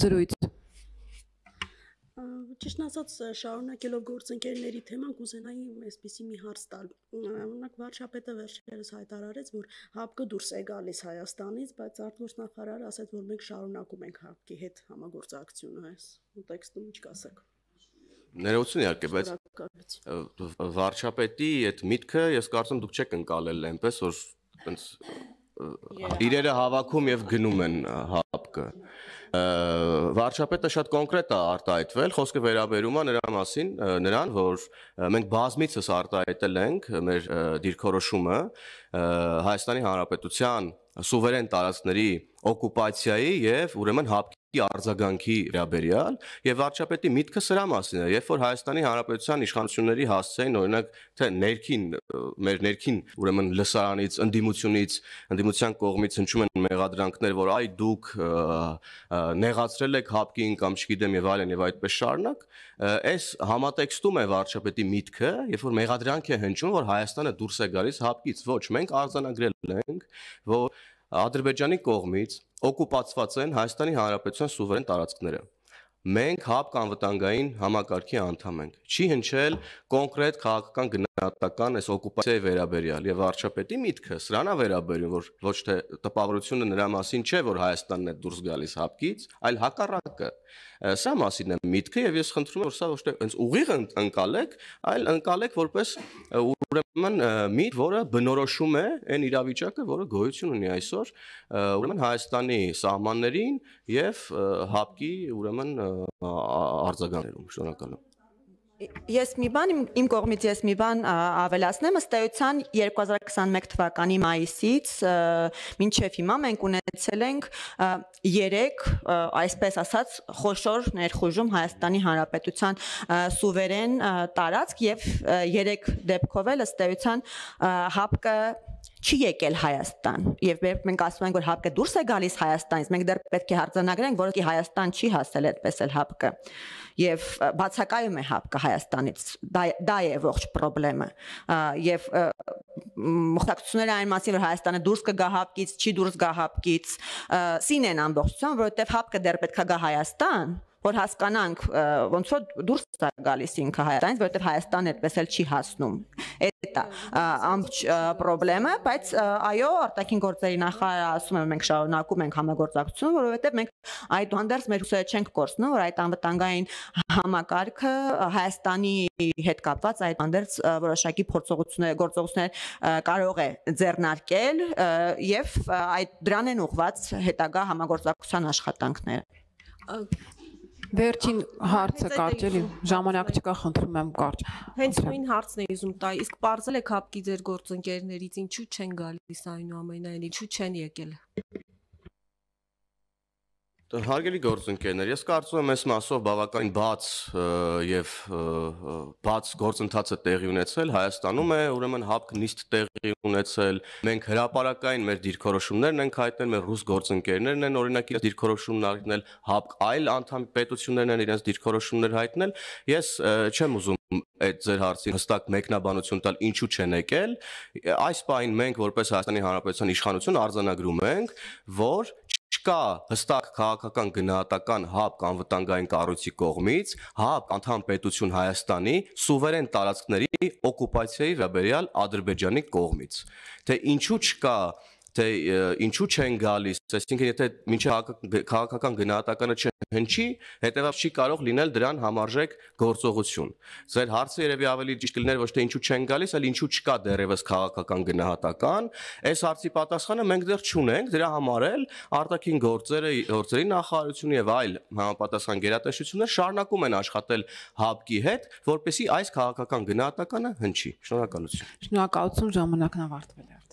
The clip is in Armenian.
Զրույց ճիշտ ասած շարունակելով գործընկերների թեման կուզենայի այսպիսի մի հարց տալ։ Օրինակ վարչապետը վերջերս հայտարարեց, որ ՀԱՊԿ-ը դուրս է գալիս Հայաստանից, բայց արտգործնախարարը ասաց, որ մենք շարունակում ենք ՀԱՊԿ-ի հետ համագործակցությունը։ Այս տեքստում ինչ կասեք։ Ներողություն իհարկե, բայց վարչապետի այդ միտքը ես կարծում դուք չեք ընկալել այնպես, որ այնպես իրերը հավաքում եւ գնում են հապկը։ Վարչապետը շատ կոնկրետ է արտահայտվել, խոսքը վերաբերում է նրա մասին, նրան, որ մենք բազմիցս արտահայտել ենք մեր դիրքորոշումը Հայաստանի Հանրապետության սուվերեն տարածքների օկուպացիայի եւ ուրեմն հապկի արձագանքի վերաբերյալ եւ վարչապետի միտքը սրա մասին է երբ որ Հայաստանի Հանրապետության իշխանությունների հասցեին օրինակ թե ներքին մեր ներքին ուրեմն լսարանից ընդդիմությունից ընդդիմության կողմից հնչում են մեղադրանքներ որ այ դուք նեղացրել եք հապկին կամ չգիտեմ եւ այլն եւ այդպես շարունակ այս համատեքստում է վարչապետի միտքը երբ որ մեղադրանք է հնչում որ Հայաստանը դուրս է գալիս հապկից ոչ մենք արձանագրել ենք որ Ադրբեջանի կողմից օկուպացված են Հայաստանի Հանրապետության սուվերեն տարածքները մենք հապ կանվտանգային համակարգի անդամ ենք։ Չի հնչել կոնկրետ քաղաքական գնահատական այս օկուպացիայի վերաբերյալ եւ վարչապետի միտքը սրանա վերաբերում, որ ոչ թե տպավորությունը նրա մասին չէ, որ Հայաստանն է դուրս գալիս հապկից, այլ հակառակը։ Սա մասին է միտքը եւ ես խնդրում եմ, որ սա ոչ թե այնց ուղիղ ընկալեք, այլ ընկալեք որպես ուրեմն միտ, որը բնորոշում է այն իրավիճակը, որը գոյություն ունի այսօր, ուրեմն Հայաստանի սահմաններին եւ հապկի ուրեմն արձագանքերում։ Շնորհակալ եմ։ Ես մի բան իմ, իմ կողմից ես մի բան ավելացնեմ ըստ էության 2021 թվականի մայիսից մինչև հիմա մենք ունեցել ենք 3 այսպես ասած խոշոր ներխուժում Հայաստանի Հանրապետության սուվերեն տարածք եւ 3 դեպքով էլ ըստ էության հապկը չի եկել Հայաստան։ Եվ երբ մենք ասում ենք, որ ՀԱՊԿ-ը դուրս է գալիս Հայաստանից, մենք դեռ պետք է հարձանագրենք, որ Հայաստան չի հասել այդպես էլ ՀԱՊԿ-ը։ Եվ բացակայում է ՀԱՊԿ-ը Հայաստանից։ Դա դա է ողջ խնդրը։ Եվ մխտակցությունները այն մասին, որ Հայաստանը դուրս կգա ՀԱՊԿ-ից, չի դուրս գա ՀԱՊԿ-ից, սին են ամբողջությամբ, որովհետև ՀԱՊԿ-ը դեռ պետք է գա Հայաստան որ հասկանանք ոնց որ դուրս է գալիս ինքը Հայաստանից, որովհետև Հայաստանը այդպես էլ չի հասնում։ Այդ է ամբողջ խնդրեմը, բայց այո, արտաքին գործերի նախարարը ասում է մենք շարունակում ենք համագործակցություն, որովհետև մենք այդուհանդերձ մեր հույսը չենք կորցնում, որ այդ անվտանգային համակարգը Հայաստանի հետ կապված այդ անդերց որոշակի փորձողություններ գործողություններ կարող է ձեռնարկել եւ այդ դրան են ուղված հետագա համագործակցության աշխատանքները Վերջին հարցը կարճելի, ժամանակ չկա, խնդրում եմ կարճ։ Հենց նույն հարցն էի ուզում տալ, իսկ parzել եք հապկի ձեր գործընկերներից ինչու չեն գալիս այնուամենայնիվ, ինչու չեն եկել։ Հարգելի գործընկերներ, ես կարծում եմ այս մասով բավական բաց եւ բաց գործընթացը տեղի ունեցել Հայաստանում է, ուրեմն հապկ նիստ տեղի ունեցել։ Մենք հրաապարակային մեր դիրքորոշումներն ենք հայտնել, մեր ռուս գործընկերներն են օրինակ իրենց դիրքորոշումն արգնել, հապկ այլ անդամ պետություններն են իրենց դիրքորոշումներ հայտնել։ Ես չեմ ուզում այդ ձեր հարցին հստակ մեկնաբանություն տալ ինչու չեն եկել։ Այս պայն մենք որպես Հայաստանի Հանրապետության իշխանություն արձանագրում ենք, որ չկա հստակ քաղաքական գնահատական ՀԱԲ կանվտանգային կառույցի կողմից, ՀԱԲ անդամ պետություն Հայաստանի սուվերեն տարածքների օկուպացիայի վերաբերյալ Ադրբեջանի կողմից։ Թե ինչու չկա թե ինչու չեն գալիս, այսինքն եթե մինչև քաղաքական գնահատականը չհնչի, հետևաբար չի կարող լինել դրան համարժեք գործողություն։ Ձեր հարցը երևի ավելի ճիշտ կլիներ ոչ թե ինչու չեն գալիս, այլ ինչու չկա դեռևս քաղաքական գնահատական։ Այս հարցի պատասխանը մենք դեռ չունենք, դրա համար էլ արտաքին գործերը, գործերի նախարարությունը եւ այլ համապատասխան գերատեսչություններ շարունակում են աշխատել ՀԱԲԿ-ի հետ, որպեսզի այս քաղաքական գնահատականը հնչի։ Շնորհակալություն։ Շնորհակալություն ժամանակն ավարտվել է։